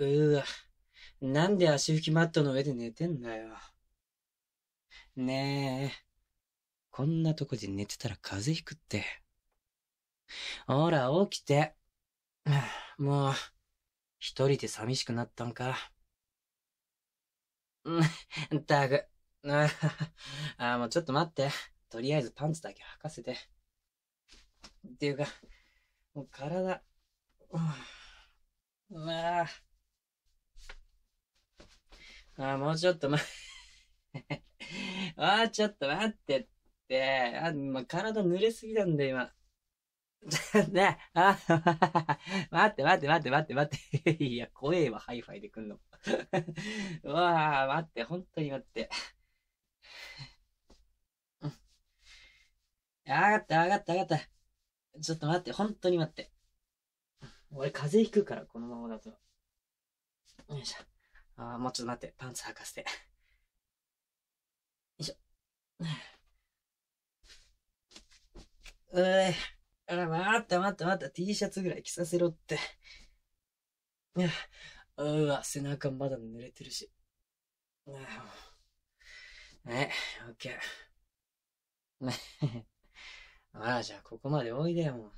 うわ。なんで足拭きマットの上で寝てんだよ。ねえ。こんなとこで寝てたら風邪ひくって。ほら、起きて。もう、一人で寂しくなったんか。うん、ったく。あもうちょっと待って。とりあえずパンツだけ履かせて。っていうか、もう体、うあ。あ。あもうちょっとま、あちょっと待ってって。あ、ま、体濡れすぎなんだ、今。ね、あ、待って待って待って待って待って。いや、怖えわ、ハイファイで来んの。うわあ、待って、本当に待って。うん。あがった上がった上がった。ちょっと待って、本当に待って。俺、風邪ひくから、このままだと。よいしょ。ああ、もうちょっと待って、パンツ履かせて。よいしょ。うえ。あ、ら、待った待った待った、T シャツぐらい着させろって。うわ、背中まだ濡れてるし。ね、オッケー。ま あじゃあここまでおいでよ。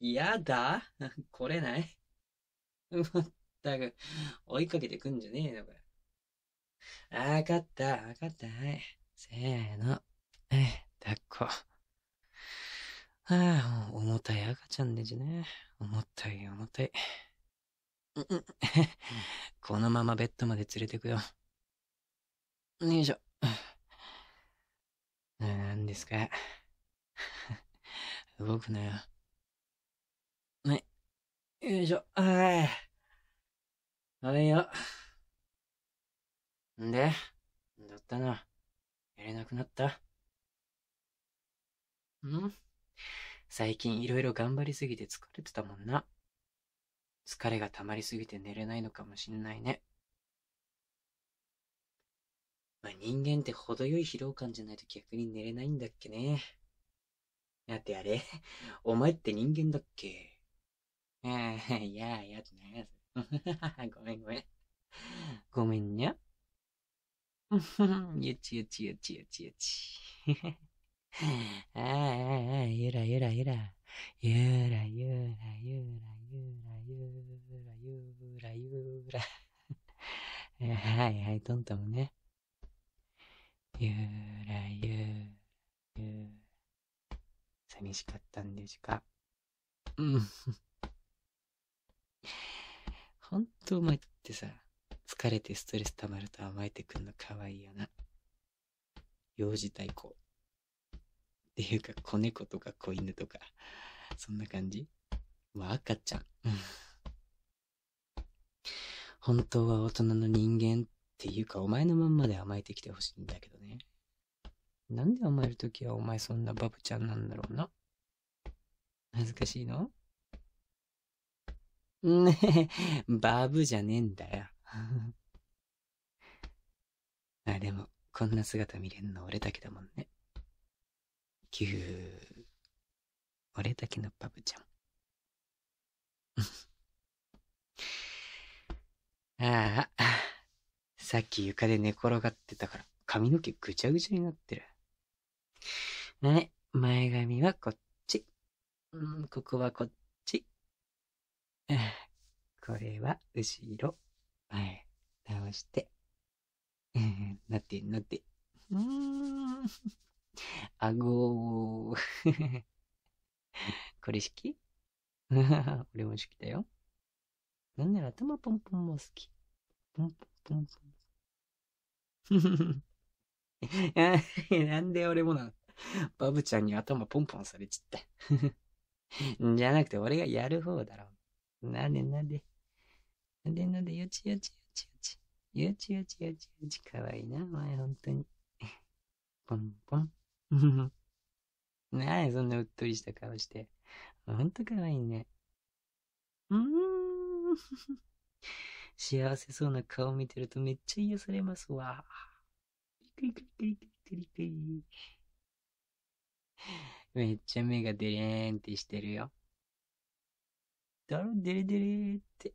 嫌だ 来れないまったく、追いかけてくんじゃねえのかよ。わかった、わかった、はい。せーの。え、抱っこ。はあ、重たい赤ちゃんでじね。重たい、重たい。このままベッドまで連れてくよ。よいしょ。何ですか。動くなよ。ね。よいしょ。はい。あれよ。んでだったのやれなくなったん最近いろいろ頑張りすぎて疲れてたもんな。疲れが溜まりすぎて寝れないのかもしんないね。まあ、人間って程よい疲労感じゃないと逆に寝れないんだっけね。やってやれ、お前って人間だっけああ、いやいやとな ごめんごめん。ごめんにゃ。ゆちゆちゆちゆちゆち。ああ、ゆらゆらゆら。ゆらゆらゆらゆらゆらゆらゆら。はいはい、トントンね。ゆらゆらゆら。寂しかったんですかうん。ほんとお前ってさ、疲れてストレス溜まると甘えてくんの可愛いよな。幼児対抗。っていうか、子猫とか子犬とか、そんな感じまあ、赤ちゃん。本当は大人の人間っていうか、お前のまんまで甘えてきてほしいんだけどね。なんで甘えるときはお前そんなバブちゃんなんだろうな。恥ずかしいのねえ、バブじゃねえんだよ。あ、でも、こんな姿見れんの俺だけだもんね。ぎゅう。俺だけのパブちゃん。ああ、さっき床で寝転がってたから髪の毛ぐちゃぐちゃになってる。ね、前髪はこっち。うん、ここはこっち。これは後ろ。前、倒して。なってなって。うん。あごー。これ好き 俺も好きだよ。なんなら頭ポンポンも好き。ポンポンポンポン。なんで俺もなバブちゃんに頭ポンポンされちった。じゃなくて俺がやる方だろう。なんでなんで。なんでなんでよちよちよちよち。よちよちよちよち。かわいいな、お前、ほんとに。ポンポン。なそんなうっとりした顔して。ほんと可愛いね。うーん。幸せそうな顔見てるとめっちゃ癒されますわ。めっちゃ目がデレーンってしてるよ。だろ、デレデレーって。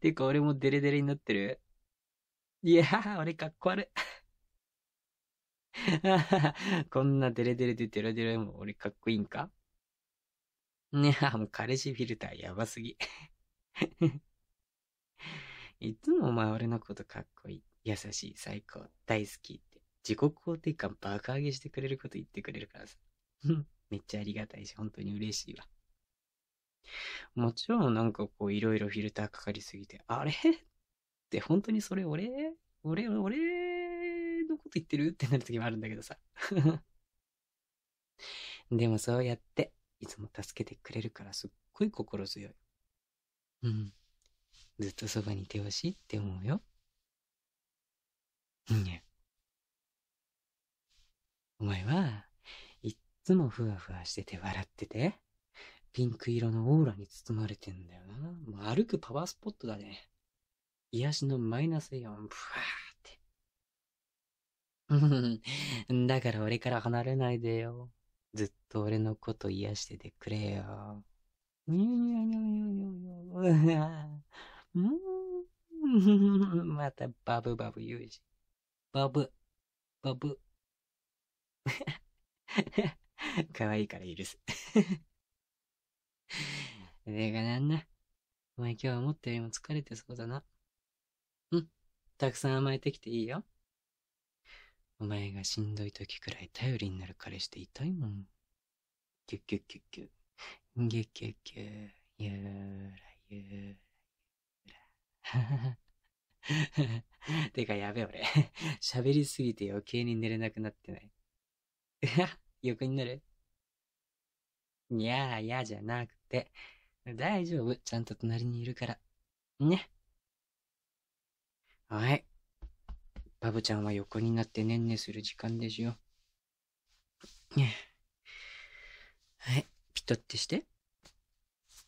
てか、俺もデレデレになってるいやー、俺かっこ悪い。こんなデレデレでデロデロも俺かっこいいんかねえ、もう彼氏フィルターやばすぎ いつもお前俺のことかっこいい、優しい、最高、大好きって、自己肯定感爆上げしてくれること言ってくれるからさ。めっちゃありがたいし、本当に嬉しいわ。もちろんなんかこういろいろフィルターかかりすぎて、あれって本当にそれ俺俺俺と言ってるってなる時もあるんだけどさ。でもそうやって、いつも助けてくれるからすっごい心強い。うん。ずっとそばにいてほしいって思うよ。ねお前はいっつもふわふわしてて笑ってて、ピンク色のオーラに包まれてんだよな。もう歩くパワースポットだね。癒しのマイナスイオン、ふわー だから俺から離れないでよ。ずっと俺のこと癒しててくれよ。うん。またバブバブ言うし。バブ。バブ。可愛いから許すてがなんな。お前今日は思ったよりも疲れてそうだな。うん。たくさん甘えてきていいよ。お前がしんどい時くらい頼りになる彼氏でいたいもん。キュッキュッキュッキュッ。ギュッキュッキュッ。ゆーらゆーら。ははは。てかやべ俺。喋りすぎて余計に寝れなくなってない。うわ、横になるいやー、やじゃなくて。大丈夫。ちゃんと隣にいるから。ね。はい。バブちゃんは横になってねんねする時間ですよ。ねはい、ピトってして。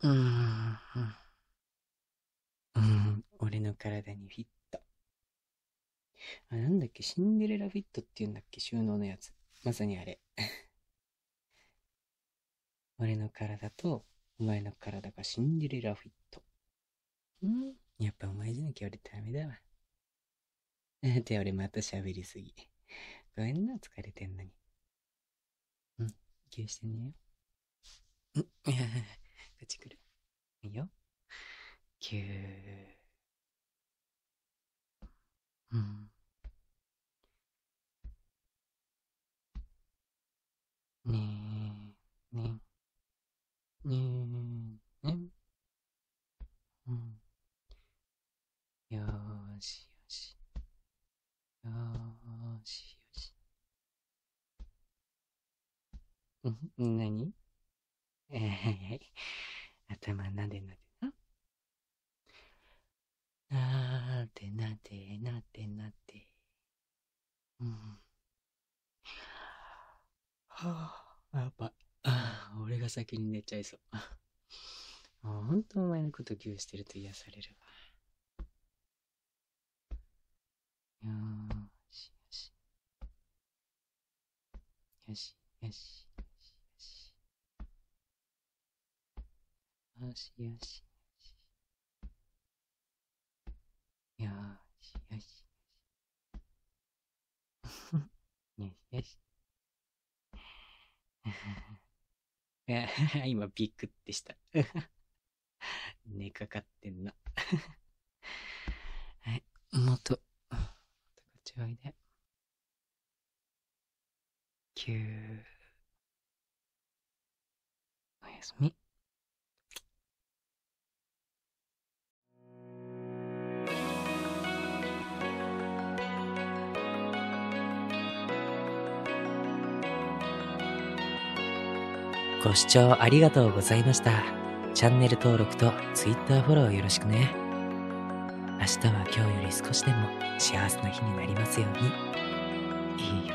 うーん。うん、俺の体にフィット。あ、なんだっけ、シンデレラフィットって言うんだっけ、収納のやつ。まさにあれ。俺の体と、お前の体がシンデレラフィット。ん、やっぱお前じゃなきゃ俺ダメだわ。って俺また喋りすぎ。ごめんな、疲れてんのに。うん、休してねよ。うん、や、こっち来る。いいよ。急。うん。なにえ ー、頭なでなでな。なでなでなでなで。うん。はあ、やっぱ、あ俺が先に寝ちゃいそう。ほんとお前のことぎゅーしてると癒されるわ。よしよし。よしよし。よしよし。よしよし。よしよし。今ビクってした。寝かかってんな。はい、もっと、こっちおいで。きゅー。おやすみ。ご視聴ありがとうございました。チャンネル登録と Twitter フォローよろしくね。明日は今日より少しでも幸せな日になりますように。いいよ。